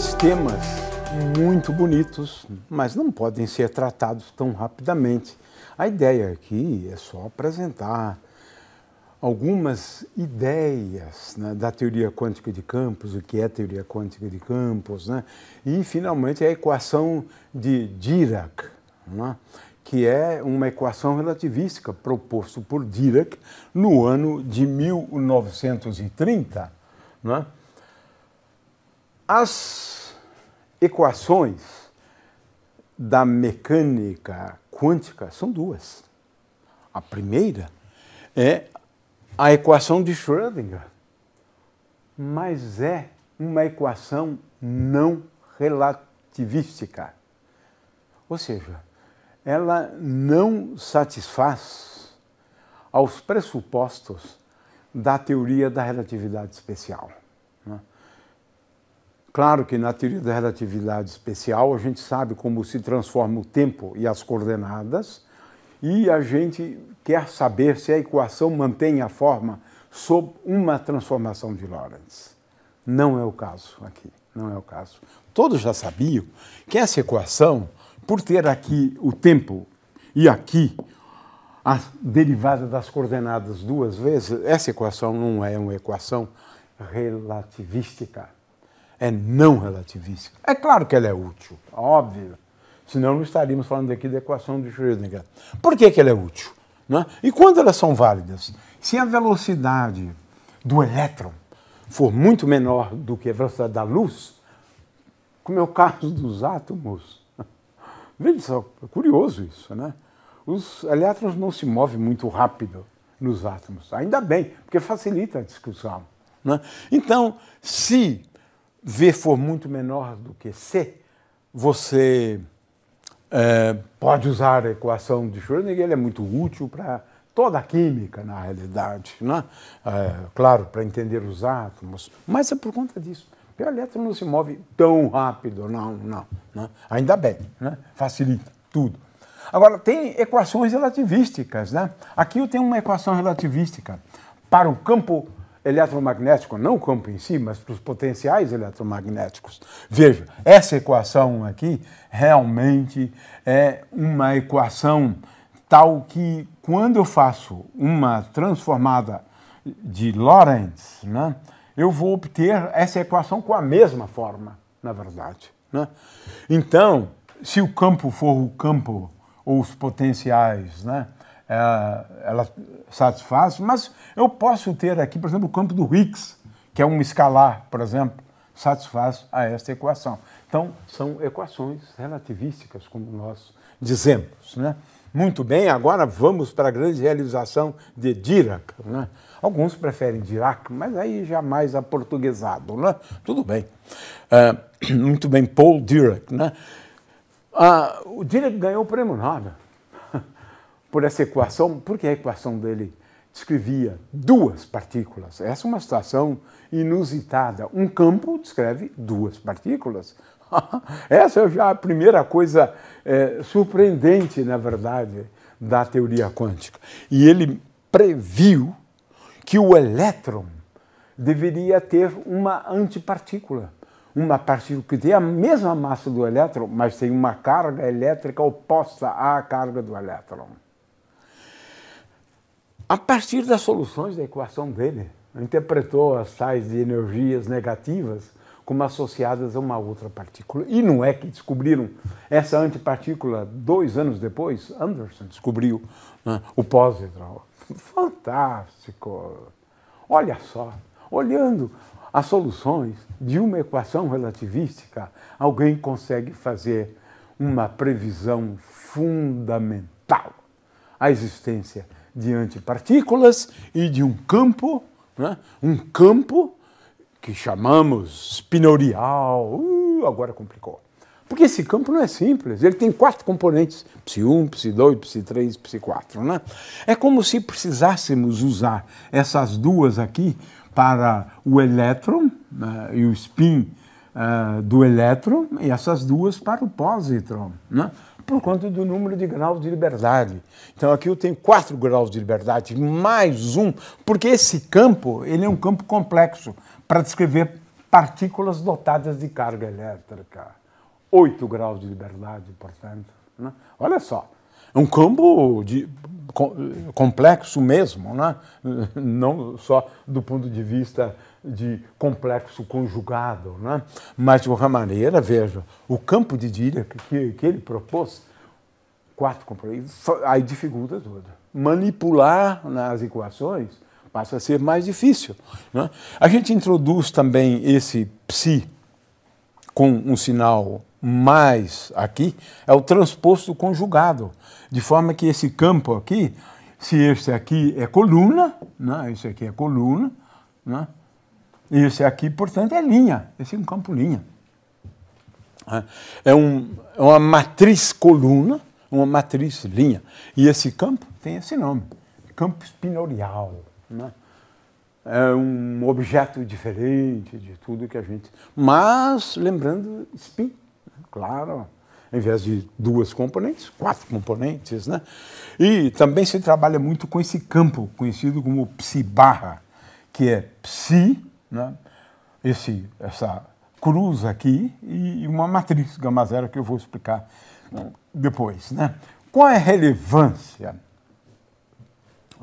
dois temas muito bonitos, mas não podem ser tratados tão rapidamente. A ideia aqui é só apresentar algumas ideias né, da teoria quântica de campos, o que é teoria quântica de campos, né, e finalmente a equação de Dirac, né, que é uma equação relativística proposta por Dirac no ano de 1930. Né, as equações da mecânica quântica são duas. A primeira é a equação de Schrödinger, mas é uma equação não relativística. Ou seja, ela não satisfaz aos pressupostos da teoria da relatividade especial. Claro que na teoria da relatividade especial a gente sabe como se transforma o tempo e as coordenadas, e a gente quer saber se a equação mantém a forma sob uma transformação de Lorentz. Não é o caso aqui, não é o caso. Todos já sabiam que essa equação, por ter aqui o tempo e aqui a derivada das coordenadas duas vezes, essa equação não é uma equação relativística é não relativística. É claro que ela é útil, óbvio. Senão não estaríamos falando aqui da equação de Schrödinger. Por que, que ela é útil? é? E quando elas são válidas? Se a velocidade do elétron for muito menor do que a velocidade da luz, como é o caso dos átomos, veja só, é curioso isso, né? Os elétrons não se movem muito rápido nos átomos, ainda bem, porque facilita a discussão. Né? Então, se V for muito menor do que C, você é, pode usar a equação de Schrödinger, ele é muito útil para toda a química, na realidade. Né? É, claro, para entender os átomos, mas é por conta disso. o elétron não se move tão rápido, não, não. Né? Ainda bem, né? facilita tudo. Agora, tem equações relativísticas. Né? Aqui eu tenho uma equação relativística para o campo eletromagnético, não o campo em si, mas para os potenciais eletromagnéticos. Veja, essa equação aqui realmente é uma equação tal que quando eu faço uma transformada de Lorentz, né, eu vou obter essa equação com a mesma forma, na verdade. Né? Então, se o campo for o campo ou os potenciais, né, é, ela satisfaz, mas eu posso ter aqui, por exemplo, o campo do Higgs, que é um escalar, por exemplo, satisfaz a esta equação. Então, são equações relativísticas, como nós dizemos. Né? Muito bem, agora vamos para a grande realização de Dirac. Né? Alguns preferem Dirac, mas aí jamais aportuguesado. Né? Tudo bem. É, muito bem, Paul Dirac. Né? Ah, o Dirac ganhou o prêmio Nobel por essa equação, porque a equação dele descrevia duas partículas. Essa é uma situação inusitada. Um campo descreve duas partículas. Essa é já a primeira coisa é, surpreendente, na verdade, da teoria quântica. E ele previu que o elétron deveria ter uma antipartícula. Uma partícula que tem a mesma massa do elétron, mas tem uma carga elétrica oposta à carga do elétron a partir das soluções da equação dele, interpretou as tais de energias negativas como associadas a uma outra partícula. E não é que descobriram essa antipartícula dois anos depois? Anderson descobriu né, o pósitron. Fantástico! Olha só, olhando as soluções de uma equação relativística, alguém consegue fazer uma previsão fundamental à existência de antipartículas e de um campo, né? um campo que chamamos spinorial. Uh, agora complicou. Porque esse campo não é simples, ele tem quatro componentes, psi1, psi2, psi3, psi4, né? É como se precisássemos usar essas duas aqui para o elétron né, e o spin eh, do elétron e essas duas para o pósitron, né? por conta do número de graus de liberdade. Então aqui eu tenho quatro graus de liberdade, mais um, porque esse campo ele é um campo complexo para descrever partículas dotadas de carga elétrica. Oito graus de liberdade, portanto. Né? Olha só, é um campo de, com, eh, complexo mesmo, né? não só do ponto de vista de complexo conjugado. Né? Mas, de uma maneira, veja, o campo de Dirac que, que ele propôs, quatro componentes, aí dificulta tudo. Manipular nas equações passa a ser mais difícil. Né? A gente introduz também esse psi com um sinal mais aqui, é o transposto conjugado, de forma que esse campo aqui, se esse aqui é coluna, né? esse aqui é coluna, né? Isso, aqui, portanto, é linha. Esse é um campo linha. É, é um, é uma matriz coluna, uma matriz linha. E esse campo tem esse nome, campo espinorial. Né? É um objeto diferente de tudo que a gente... Mas, lembrando, spin, né? claro, em vez de duas componentes, quatro componentes, né? E também se trabalha muito com esse campo, conhecido como psi barra, que é psi né? Esse, essa cruz aqui e uma matriz gama zero que eu vou explicar depois. Né? Qual é a relevância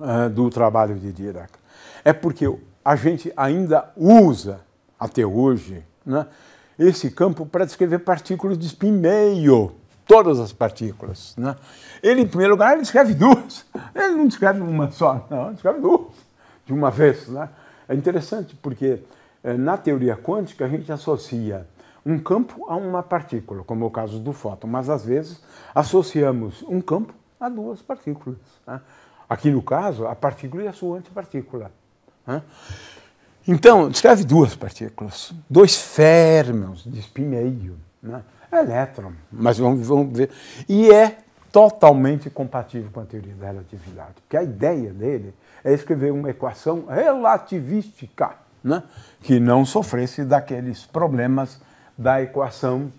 é, do trabalho de Dirac? É porque a gente ainda usa, até hoje, né, esse campo para descrever partículas de spin meio, todas as partículas. Né? Ele, em primeiro lugar, ele escreve duas. Ele não descreve uma só, não, ele escreve duas de uma vez. Né? É interessante porque eh, na teoria quântica a gente associa um campo a uma partícula, como é o caso do fóton, mas às vezes associamos um campo a duas partículas. Né? Aqui no caso, a partícula e a sua antipartícula. Né? Então, descreve duas partículas, dois férmions de espinheiro, né? É elétron, mas vamos, vamos ver. E é totalmente compatível com a teoria da relatividade, porque a ideia dele é escrever uma equação relativística né, que não sofresse daqueles problemas da equação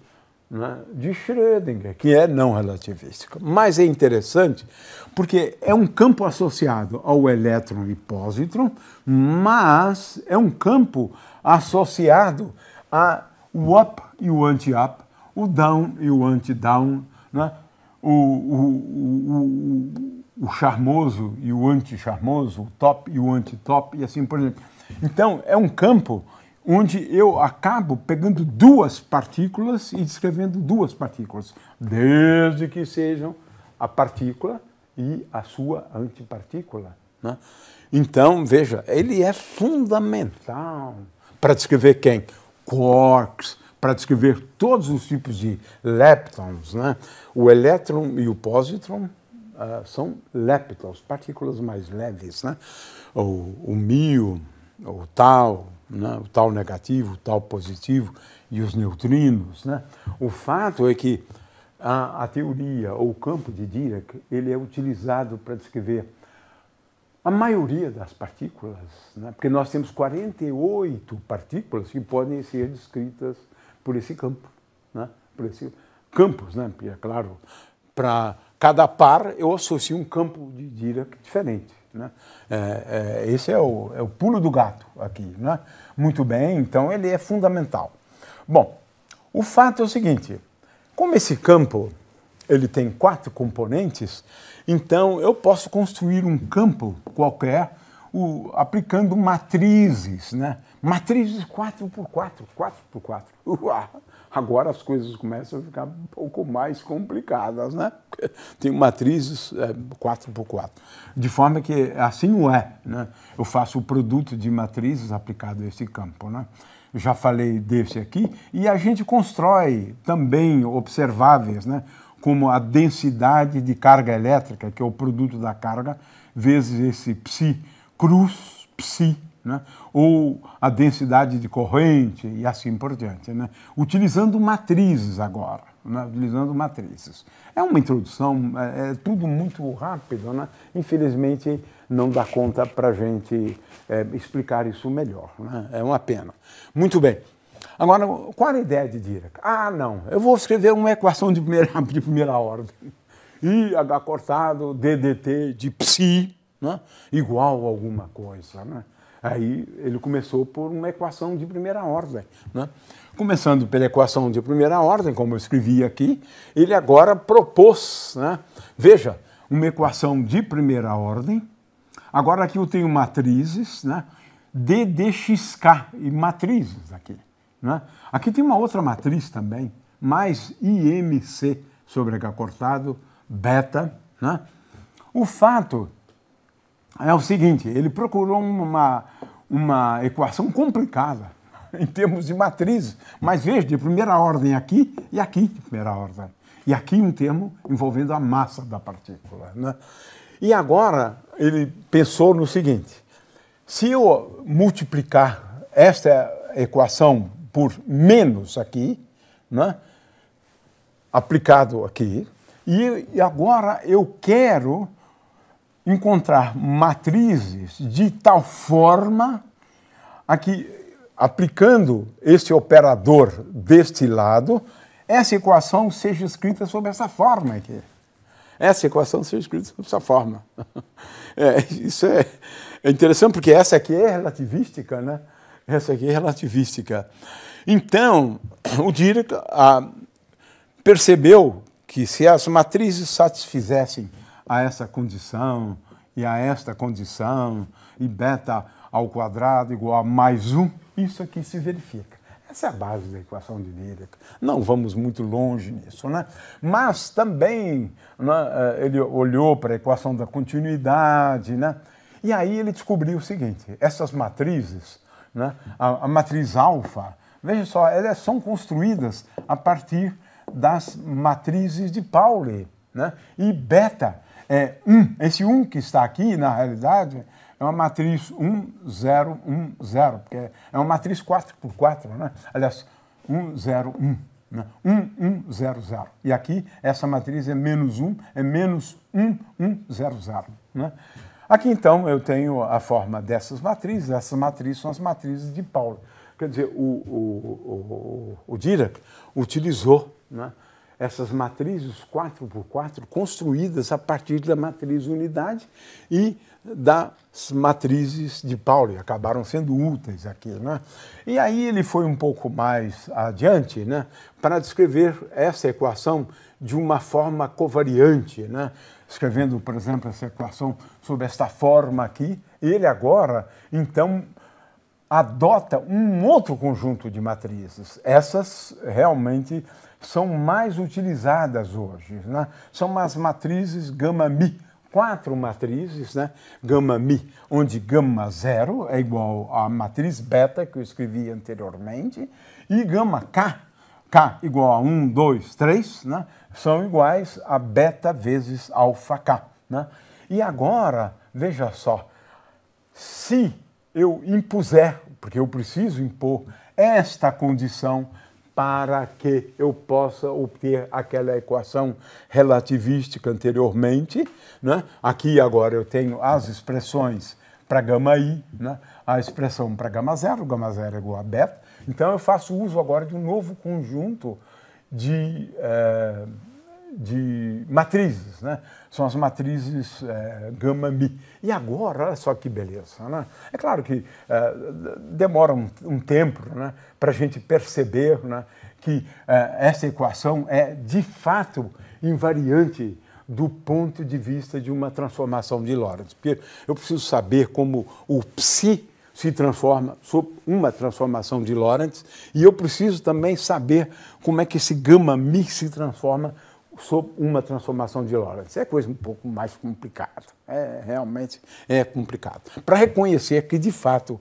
né, de Schrödinger, que é não relativística. Mas é interessante porque é um campo associado ao elétron e pósitron, mas é um campo associado a o up e o anti-up, o down e o anti-down, né, o, o, o, o charmoso e o anti-charmoso, o top e o anti-top e assim por diante. Então, é um campo onde eu acabo pegando duas partículas e descrevendo duas partículas, desde que sejam a partícula e a sua antipartícula. Né? Então, veja, ele é fundamental para descrever quem? Quarks, para descrever todos os tipos de leptons. Né? O elétron e o positron uh, ah, são leptons, partículas mais leves. Né? O, o o tal, né? o tal negativo, o tal positivo e os neutrinos. Né? O fato é que a, a teoria ou o campo de Dirac ele é utilizado para descrever a maioria das partículas, né? porque nós temos 48 partículas que podem ser descritas por esse campo, né? por esse campos, né? Porque, é claro, para cada par eu associo um campo de Dirac diferente. Né? É, é, esse é o, é o pulo do gato aqui. Né? Muito bem, então ele é fundamental. Bom, o fato é o seguinte, como esse campo ele tem quatro componentes, então eu posso construir um campo qualquer o, aplicando matrizes, né? Matrizes 4x4, 4x4. Agora as coisas começam a ficar um pouco mais complicadas, né? Tem matrizes é, 4x4. De forma que assim o é, né? Eu faço o produto de matrizes aplicado a esse campo, né? já falei desse aqui. E a gente constrói também observáveis, né? Como a densidade de carga elétrica, que é o produto da carga, vezes esse psi cruz, psi né? ou a densidade de corrente e assim por diante, né? utilizando matrizes agora, né? utilizando matrizes. É uma introdução, é, é tudo muito rápido, né? infelizmente não dá conta para a gente é, explicar isso melhor, né? é uma pena. Muito bem. Agora, qual a ideia de Dirac? Ah, não, eu vou escrever uma equação de primeira, de primeira ordem. IH cortado, DDT de psi, né? igual a alguma coisa. Né? Aí ele começou por uma equação de primeira ordem. Né? Começando pela equação de primeira ordem, como eu escrevi aqui, ele agora propôs, né? veja, uma equação de primeira ordem. Agora aqui eu tenho matrizes, né? D, DXK e matrizes aqui. Né? Aqui tem uma outra matriz também, mais IMC sobre H cortado, beta. Né? O fato é o seguinte: ele procurou uma, uma equação complicada em termos de matrizes, mas veja, de primeira ordem aqui e aqui de primeira ordem. E aqui um termo envolvendo a massa da partícula. Né? E agora ele pensou no seguinte: se eu multiplicar esta equação por menos aqui, né, aplicado aqui, e agora eu quero encontrar matrizes de tal forma a que, aplicando esse operador deste lado, essa equação seja escrita sob essa forma aqui. Essa equação seja escrita sob essa forma. É, isso é, é interessante porque essa aqui é relativística, né? Essa aqui é relativística. Então, o Dirac ah, percebeu que se as matrizes satisfizessem a essa condição e a esta condição, e beta ao quadrado igual a mais um, isso aqui se verifica. Essa é a base da equação de Dirac. Não vamos muito longe nisso, né? Mas também né, eh, ele olhou para a equação da continuidade, né? E aí ele descobriu o seguinte: essas matrizes, né? a, a matriz alfa, veja só, elas são construídas a partir das matrizes de Pauli, né? E beta é um. Esse um que está aqui, na realidade, é uma matriz 1, 0, 1, 0, porque é uma matriz 4 por 4, né? Aliás, 1, 0, 1. 1, 1, 0, 0. E aqui, essa matriz é menos 1, é menos 1, 1, 0, 0. Aqui, então, eu tenho a forma dessas matrizes. Essas matrizes são as matrizes de Pauli. Quer dizer, o, o, o, o Dirac utilizou né, essas matrizes 4x4 construídas a partir da matriz unidade e das matrizes de Pauli, acabaram sendo úteis aqui. Né? E aí ele foi um pouco mais adiante né, para descrever essa equação de uma forma covariante, né? escrevendo, por exemplo, essa equação sob esta forma aqui. Ele agora, então, adota um outro conjunto de matrizes, essas realmente são mais utilizadas hoje. Né? São as matrizes gama-mi, quatro matrizes, né? gama-mi, onde gama zero é igual à matriz beta que eu escrevi anteriormente, e gama-k, k igual a 1, 2, 3, né? são iguais a beta vezes alfa k. Né? E agora, veja só, se eu impuser, porque eu preciso impor esta condição para que eu possa obter aquela equação relativística anteriormente. Né? Aqui agora eu tenho as expressões para gama i, né? a expressão para gama zero, gama zero é igual a beta. Então eu faço uso agora de um novo conjunto de, é, de matrizes, né? São as matrizes é, gama-mi. E agora, olha só que beleza, né? É claro que é, demora um, um, tempo né, para a gente perceber né, que é, essa equação é, de fato, invariante do ponto de vista de uma transformação de Lorentz. Porque eu preciso saber como o psi se transforma sob uma transformação de Lorentz e eu preciso também saber como é que esse gamma mi se transforma sob uma transformação de Lorentz. É coisa um pouco mais complicada. É, realmente é complicado. Para reconhecer que, de fato,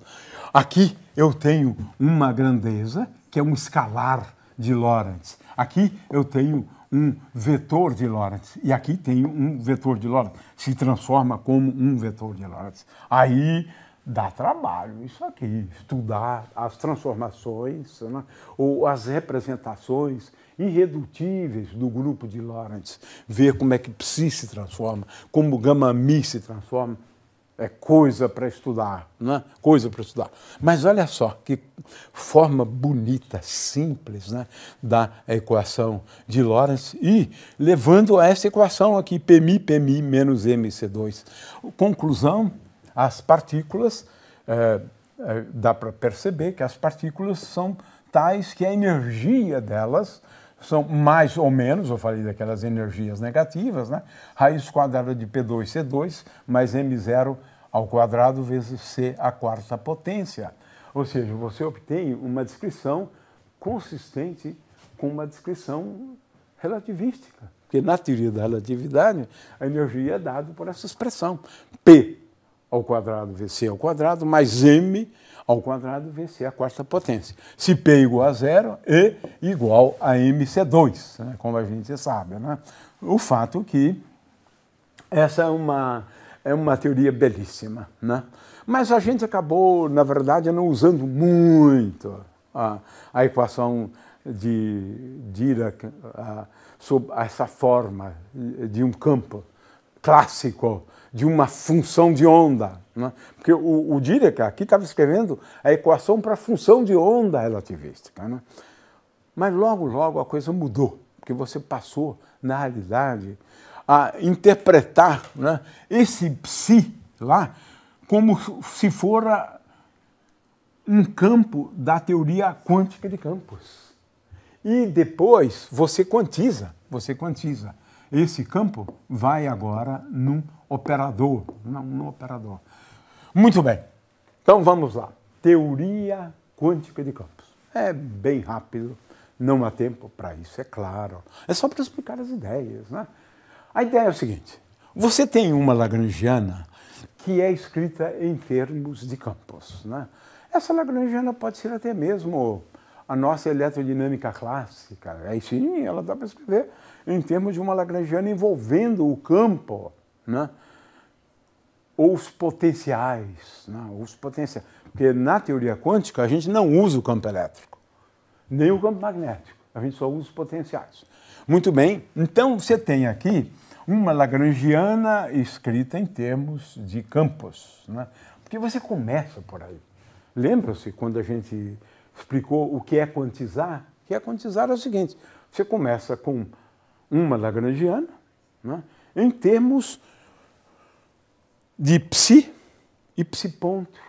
aqui eu tenho uma grandeza, que é um escalar de Lorentz. Aqui eu tenho um vetor de Lorentz. E aqui tenho um vetor de Lorentz. Se transforma como um vetor de Lorentz. Aí dá trabalho isso aqui, estudar as transformações, né? ou as representações irredutíveis do grupo de Lawrence, ver como é que Psi se transforma, como Gamami se transforma, é coisa para estudar, né? Coisa para estudar. Mas olha só que forma bonita, simples, né? Da equação de Lorentz e levando a essa equação aqui, PMI, PMI menos MC2. Conclusão, as partículas, é, é, dá para perceber que as partículas são tais que a energia delas são mais ou menos, eu falei daquelas energias negativas, né? Raiz quadrada de P2C2 mais M0 ao quadrado vezes C a quarta potência. Ou seja, você obtém uma descrição consistente com uma descrição relativística. Porque na teoria da relatividade, a energia é dada por essa expressão. P ao quadrado, c ao quadrado, mais M ao quadrado vencer a quarta potência. Se P é igual a zero, E igual a MC2, né? como a gente sabe. Né? O fato que essa é uma, é uma teoria belíssima. Né? Mas a gente acabou, na verdade, não usando muito a, a equação de Dirac a, sob essa forma de um campo clássico de uma função de onda. Né? Porque o, o Dirac aqui estava escrevendo a equação para a função de onda relativística. Né? Mas logo, logo a coisa mudou, porque você passou, na realidade, a interpretar né, esse psi lá como se fora um campo da teoria quântica de campos. E depois você quantiza, você quantiza. Esse campo vai agora num operador, não, num operador. Muito bem. Então vamos lá. Teoria quântica de campos. É bem rápido, não há tempo para isso, é claro. É só para explicar as ideias, né? A ideia é o seguinte: você tem uma lagrangiana que é escrita em termos de campos, né? Essa lagrangiana pode ser até mesmo a nossa eletrodinâmica clássica. Aí sim, ela dá para escrever em termos de uma lagrangiana envolvendo o campo, né? ou os potenciais, né? os potenciais. Porque na teoria quântica a gente não usa o campo elétrico, nem o campo magnético, a gente só usa os potenciais. Muito bem, então você tem aqui uma lagrangiana escrita em termos de campos, né? porque você começa por aí. Lembra-se quando a gente explicou o que é quantizar? O que é quantizar é o seguinte: você começa com uma lagrangiana, né? em termos de psi e psi ponto,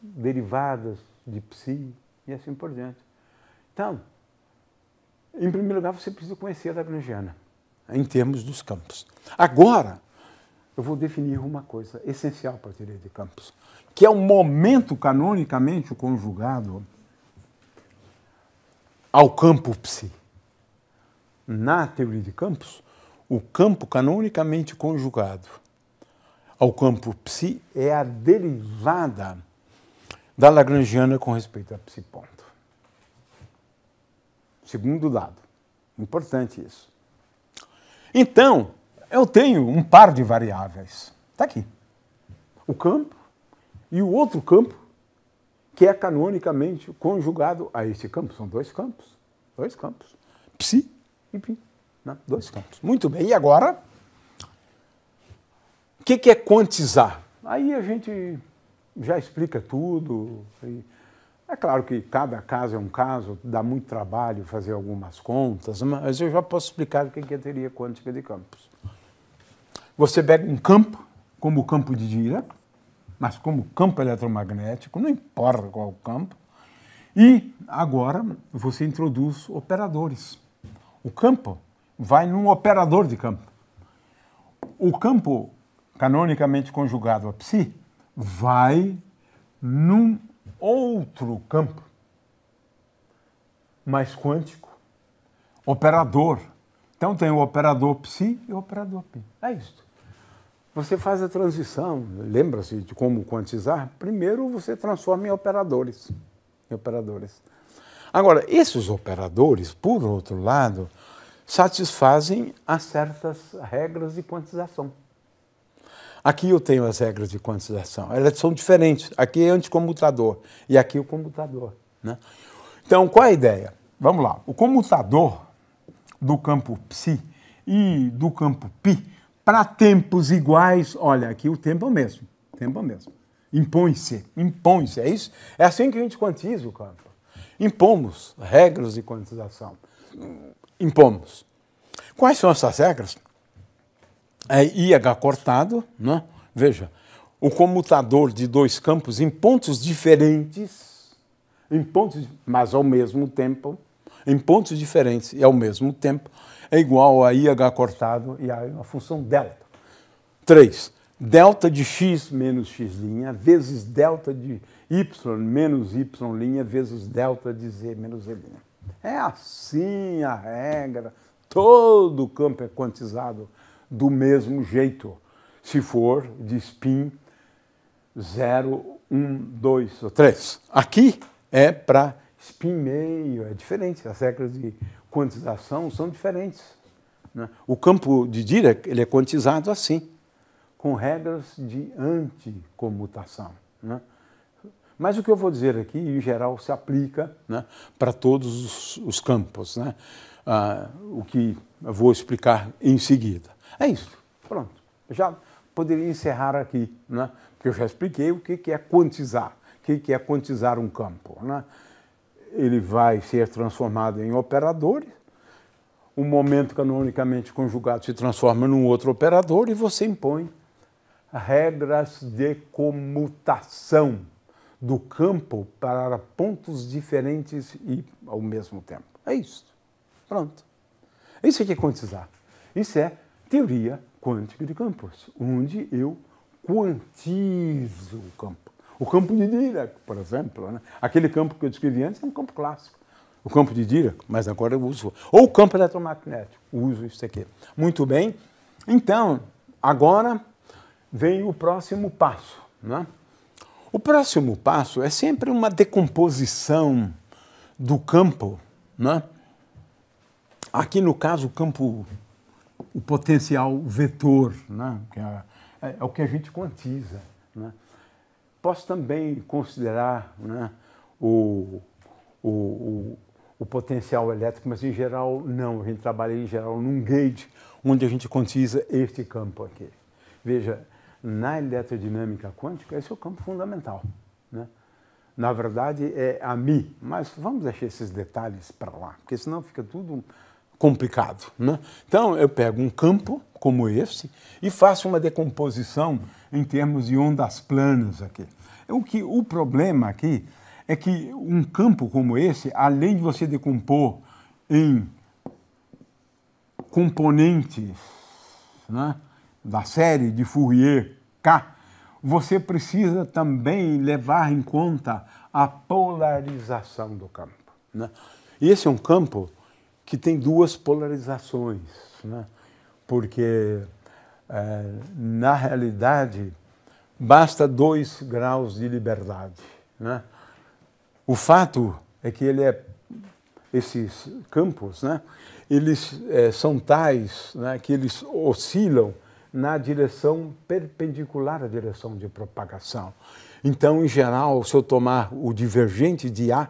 derivadas de psi e assim por diante. Então, em primeiro lugar, você precisa conhecer a lagrangiana em termos dos campos. Agora, eu vou definir uma coisa essencial para a teoria de campos, que é o momento canonicamente conjugado ao campo psi na teoria de campos, o campo canonicamente conjugado ao campo psi é a derivada da Lagrangiana com respeito a psi ponto. Segundo dado. Importante isso. Então, eu tenho um par de variáveis. Está aqui. O campo e o outro campo, que é canonicamente conjugado a este campo. São dois campos. Dois campos. Psi enfim, né? dois campos. Muito bem, e agora? O que, que é quantizar? Aí a gente já explica tudo. É claro que cada caso é um caso, dá muito trabalho fazer algumas contas, mas eu já posso explicar o que é teoria quântica de campos. Você pega um campo, como o campo de Dirac, mas como campo eletromagnético, não importa qual campo, e agora você introduz operadores o campo vai num operador de campo. O campo canonicamente conjugado a psi vai num outro campo mais quântico, operador. Então tem o operador psi e o operador pi. É isso. Você faz a transição, lembra-se de como quantizar? Primeiro você transforma em operadores. Em operadores. Agora, esses operadores, por outro lado, satisfazem a certas regras de quantização. Aqui eu tenho as regras de quantização, elas são diferentes. Aqui é anticomutador e aqui é o comutador. Né? Então, qual é a ideia? Vamos lá. O comutador do campo psi e do campo pi, para tempos iguais, olha, aqui o tempo é o mesmo. O tempo é o mesmo. Impõe-se, impõe-se, é isso? É assim que a gente quantiza o campo. Impomos regras de quantização. Impomos. Quais são essas regras? É IH cortado, né? veja, o comutador de dois campos em pontos diferentes, em pontos, mas ao mesmo tempo, em pontos diferentes e ao mesmo tempo, é igual a IH cortado e a, uma função delta. 3 delta de x menos x' vezes delta de y menos y' vezes delta de z menos z'. É assim a regra. Todo o campo é quantizado do mesmo jeito, se for de spin 0, 1, 2 ou 3. Aqui é para spin meio, é diferente. As regras de quantização são diferentes. Né? O campo de Dirac ele é quantizado assim com regras de anticomutação. Né? Mas o que eu vou dizer aqui, em geral, se aplica né, para todos os, os campos, né? ah, o que eu vou explicar em seguida. É isso, pronto. Já poderia encerrar aqui, né? porque eu já expliquei o que é quantizar, o que é quantizar um campo. Né? Ele vai ser transformado em operadores, O momento canonicamente conjugado se transforma num outro operador e você impõe regras de comutação do campo para pontos diferentes e ao mesmo tempo. É isso. Pronto. Isso é que é quantizar. Isso é teoria quântica de campos, onde eu quantizo o campo. O campo de Dirac, por exemplo, né? aquele campo que eu descrevi antes é um campo clássico. O campo de Dirac, mas agora eu uso. Ou o campo eletromagnético, uso isso aqui. Muito bem. Então, agora vem o próximo passo. Né? O próximo passo é sempre uma decomposição do campo. Né? Aqui, no caso, o campo, o potencial vetor, né? é, é, o que a gente quantiza. Né? Posso também considerar né, o, o, o, o potencial elétrico, mas em geral não. A gente trabalha em geral num gauge, onde a gente quantiza este campo aqui. Veja, na eletrodinâmica quântica, esse é o campo fundamental. Né? Na verdade, é a Mi, mas vamos deixar esses detalhes para lá, porque senão fica tudo complicado. Né? Então, eu pego um campo como esse e faço uma decomposição em termos de ondas planas aqui. O, que, o problema aqui é que um campo como esse, além de você decompor em componentes, né? da série de Fourier K, você precisa também levar em conta a polarização do campo. Né? Esse é um campo que tem duas polarizações, né? porque, é, na realidade, basta dois graus de liberdade. Né? O fato é que ele é, esses campos, né, eles é, são tais né, que eles oscilam na direção perpendicular à direção de propagação. Então, em geral, se eu tomar o divergente de A,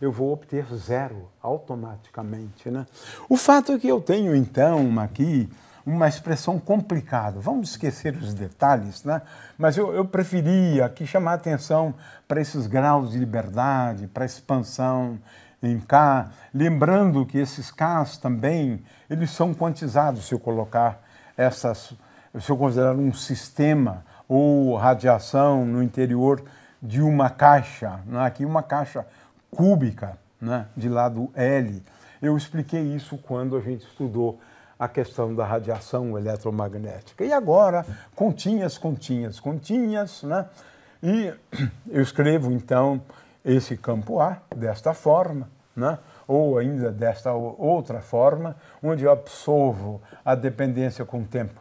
eu vou obter zero automaticamente. Né? O fato é que eu tenho, então, aqui uma expressão complicada. Vamos esquecer os detalhes, né? mas eu, eu preferia aqui chamar atenção para esses graus de liberdade, para a expansão em K, lembrando que esses Ks também eles são quantizados se eu colocar essas se eu considerar um sistema ou radiação no interior de uma caixa, né? aqui uma caixa cúbica né? de lado L. Eu expliquei isso quando a gente estudou a questão da radiação eletromagnética. E agora, continhas, continhas, continhas, né? E eu escrevo, então, esse campo A desta forma, né? ou ainda desta outra forma, onde eu absorvo a dependência com o tempo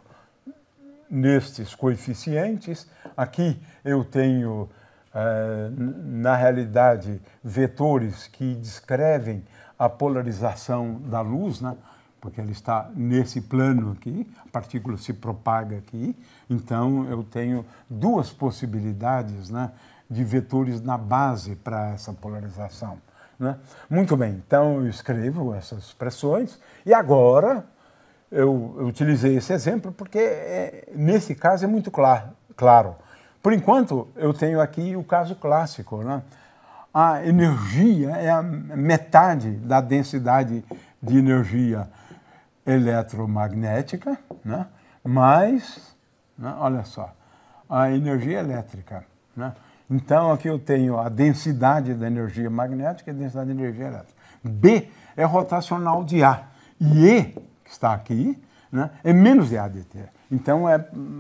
nestes coeficientes. Aqui eu tenho, eh, na realidade, vetores que descrevem a polarização da luz, né? porque ela está nesse plano aqui, a partícula se propaga aqui. Então eu tenho duas possibilidades né? de vetores na base para essa polarização. Né? Muito bem, então eu escrevo essas expressões e agora eu, utilizei esse exemplo porque, é, nesse caso, é muito clar, claro. Por enquanto, eu tenho aqui o caso clássico. Né? A energia é a metade da densidade de energia eletromagnética, né? mais, né? olha só, a energia elétrica. Né? Então, aqui eu tenho a densidade da energia magnética e a densidade da energia elétrica. B é rotacional de A. E E que está aqui, né, é menos de ADT. Então, é,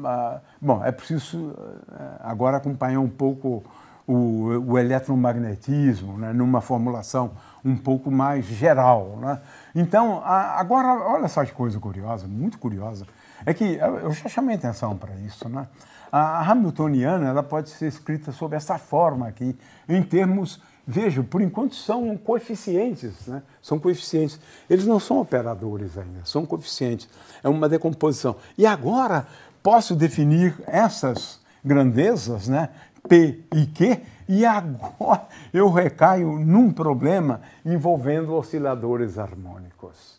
ah, bom, é preciso ah, agora acompanhar um pouco o, o eletromagnetismo né, numa formulação um pouco mais geral. Né? Então, agora, olha só que coisa curiosa, muito curiosa, é que eu já chamei atenção para isso. Né? A Hamiltoniana ela pode ser escrita sob essa forma aqui, em termos Vejo, por enquanto são coeficientes, né? são coeficientes. Eles não são operadores ainda, são coeficientes. É uma decomposição. E agora posso definir essas grandezas, né? P e Q, e agora eu recaio num problema envolvendo osciladores harmônicos.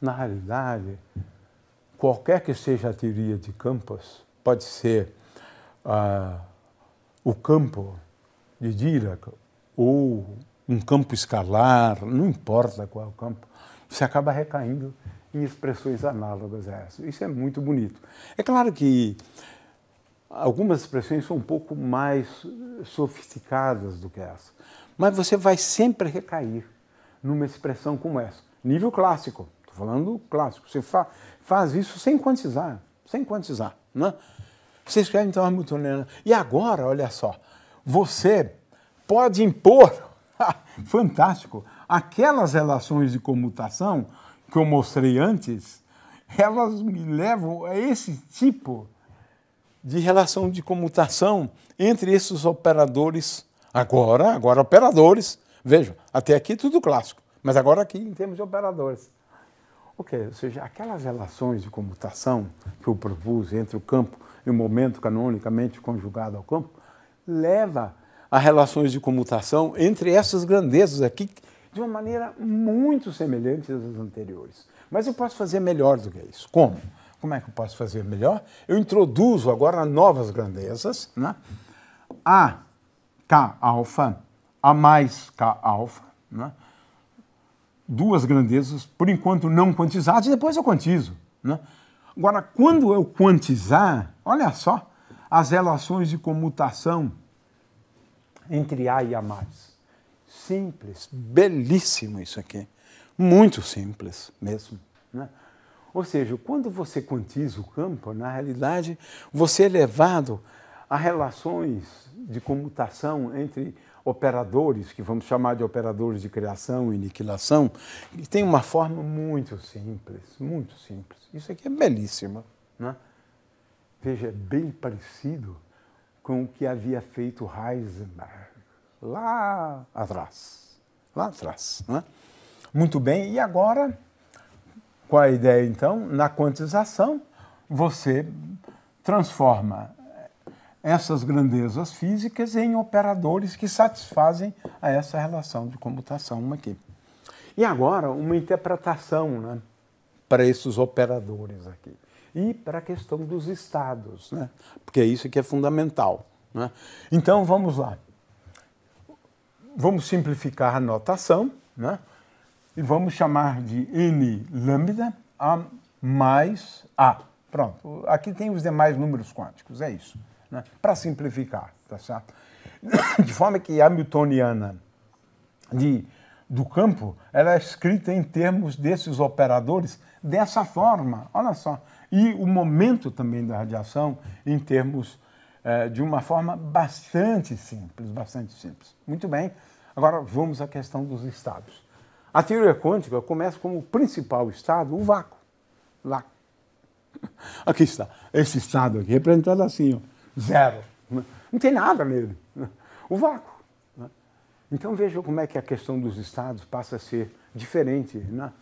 Na realidade, qualquer que seja a teoria de campos, pode ser uh, o campo de Dirac, ou um campo escalar, não importa qual campo, você acaba recaindo em expressões análogas a essa. Isso é muito bonito. É claro que algumas expressões são um pouco mais sofisticadas do que essa, mas você vai sempre recair numa expressão como essa. Nível clássico, estou falando clássico. Você fa faz isso sem quantizar, sem quantizar. Né? Você escreve então a Hamiltoniana. E agora, olha só, você pode impor, fantástico, aquelas relações de comutação que eu mostrei antes, elas me levam a esse tipo de relação de comutação entre esses operadores agora, agora operadores. Vejam, até aqui tudo clássico, mas agora aqui em termos de operadores. Ok, ou seja, aquelas relações de comutação que eu propus entre o campo e o momento canonicamente conjugado ao campo, leva a relações de comutação entre essas grandezas aqui de uma maneira muito semelhante às anteriores. Mas eu posso fazer melhor do que isso. Como? Como é que eu posso fazer melhor? Eu introduzo agora novas grandezas, né? A K alfa, A mais K alfa, né? duas grandezas, por enquanto não quantizadas, e depois eu quantizo. Né? Agora, quando eu quantizar, olha só, as relações de comutação entre A e A+. mais Simples, belíssimo isso aqui. Muito simples mesmo. Né? Ou seja, quando você quantiza o campo, na realidade, você é levado a relações de comutação entre operadores, que vamos chamar de operadores de criação e aniquilação, e tem uma forma muito simples, muito simples. Isso aqui é belíssimo. Né? Veja, é bem parecido com o que havia feito Heisenberg lá atrás. Lá atrás. Né? Muito bem, e agora, qual a ideia então? Na quantização, você transforma essas grandezas físicas em operadores que satisfazem a essa relação de computação aqui. E agora, uma interpretação né, para esses operadores aqui e para a questão dos estados, né? porque é isso que é fundamental. Né? Então vamos lá. Vamos simplificar a notação né? e vamos chamar de n lambda a mais a. Pronto, aqui tem os demais números quânticos, é isso. Né? Para simplificar, tá certo? De forma que a Hamiltoniana de, do campo ela é escrita em termos desses operadores dessa forma. Olha só, e o momento também da radiação em termos eh, de uma forma bastante simples, bastante simples. Muito bem, agora vamos à questão dos estados. A teoria quântica começa como principal estado o vácuo. Lá. Aqui está, esse estado aqui, representado assim, ó, zero. Não tem nada nele. O vácuo. Né? Então veja como é que a questão dos estados passa a ser diferente né?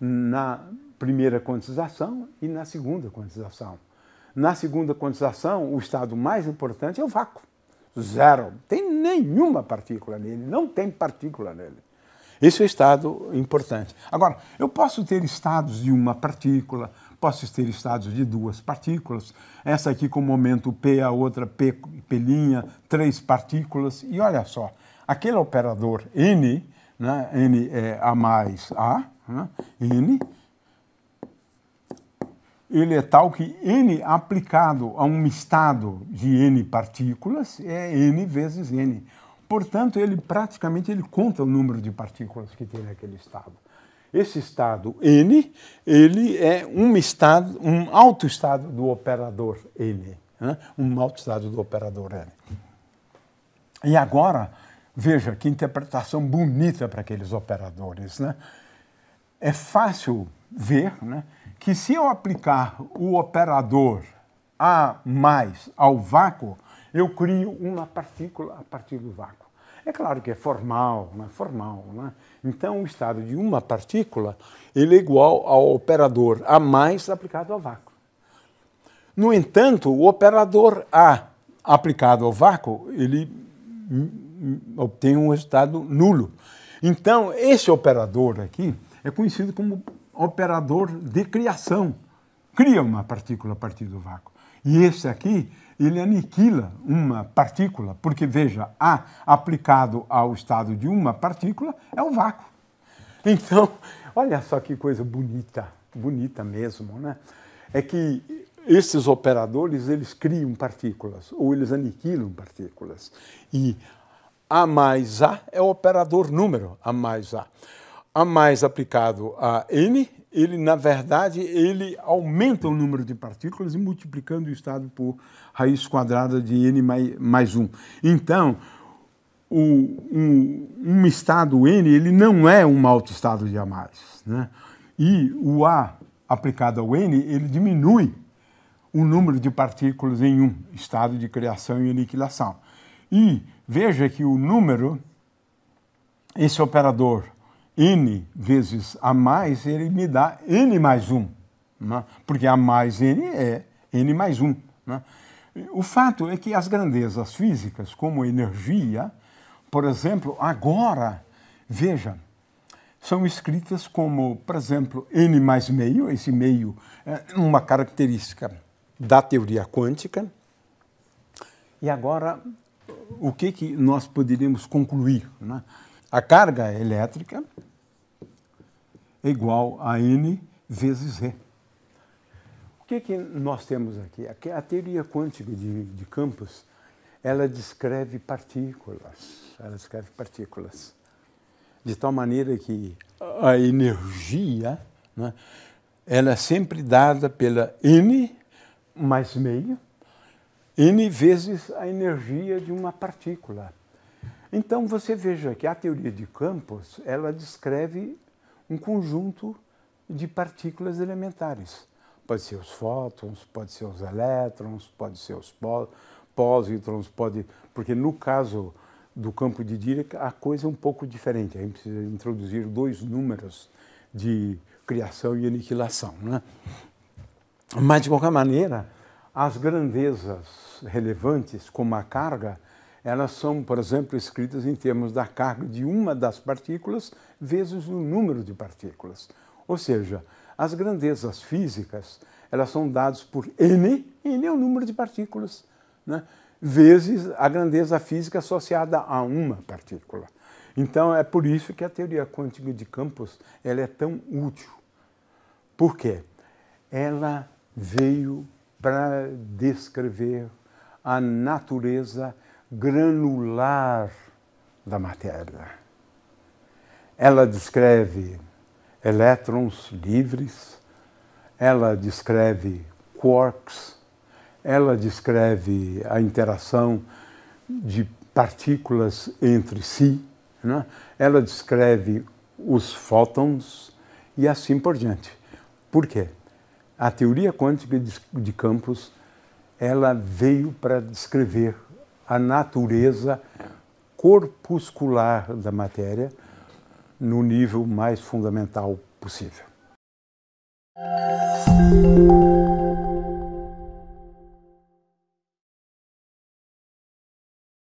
na, na primeira quantização e na segunda quantização. Na segunda quantização, o estado mais importante é o vácuo. Zero. Tem nenhuma partícula nele, não tem partícula nele. Esse é o estado importante. Agora, eu posso ter estados de uma partícula, posso ter estados de duas partículas, essa aqui com o momento P, a outra P, P', três partículas, e olha só, aquele operador N, né, N é A mais A, né, N, ele é tal que N aplicado a um estado de N partículas é N vezes N. Portanto, ele praticamente ele conta o número de partículas que tem naquele estado. Esse estado N, ele é um estado, um alto estado do operador N, né? um alto estado do operador N. E agora, veja que interpretação bonita para aqueles operadores, né? É fácil ver, né? que se eu aplicar o operador A mais ao vácuo, eu crio uma partícula a partir do vácuo. É claro que é formal, não é formal, né? Então o estado de uma partícula ele é igual ao operador A mais aplicado ao vácuo. No entanto, o operador A aplicado ao vácuo, ele obtém um resultado nulo. Então, esse operador aqui é conhecido como operador de criação. Cria uma partícula a partir do vácuo. E esse aqui, ele aniquila uma partícula, porque veja, A aplicado ao estado de uma partícula é o vácuo. Então, olha só que coisa bonita, bonita mesmo, né? É que esses operadores, eles criam partículas, ou eles aniquilam partículas. E A mais A é o operador número, A mais A a mais aplicado a n, ele na verdade ele aumenta o número de partículas e multiplicando o estado por raiz quadrada de n mais, mais 1. Então, o, um, um, estado n ele não é um estado de Amares, né? E o a aplicado ao n ele diminui o número de partículas em um estado de criação e aniquilação. E veja que o número, esse operador n vezes a mais, ele me dá n mais 1, né? porque a mais n é n mais 1. Né? O fato é que as grandezas físicas, como energia, por exemplo, agora, veja, são escritas como, por exemplo, n mais meio, esse meio é uma característica da teoria quântica. E agora, o que, que nós poderíamos concluir? Né? A carga elétrica é igual a N vezes E. O que, que nós temos aqui? A teoria quântica de, de Campos, ela descreve partículas, ela descreve partículas, de tal maneira que a energia né, ela é sempre dada pela N mais meio, N vezes a energia de uma partícula. Então você veja que a teoria de campos ela descreve um conjunto de partículas elementares. Pode ser os fótons, pode ser os elétrons, pode ser os pósitrons, pode porque no caso do campo de Dirac a coisa é um pouco diferente. A gente precisa introduzir dois números de criação e aniquilação, né? Mas de qualquer maneira, as grandezas relevantes como a carga elas são, por exemplo, escritas em termos da carga de uma das partículas vezes o número de partículas. Ou seja, as grandezas físicas, elas são dadas por n, n é o número de partículas, né? vezes a grandeza física associada a uma partícula. Então é por isso que a teoria quântica de campos ela é tão útil. Por quê? Ela veio para descrever a natureza granular da matéria. Ela descreve elétrons livres, ela descreve quarks, ela descreve a interação de partículas entre si, né? ela descreve os fótons e assim por diante. Por quê? A teoria quântica de campos ela veio para descrever a natureza corpuscular da matéria no nível mais fundamental possível.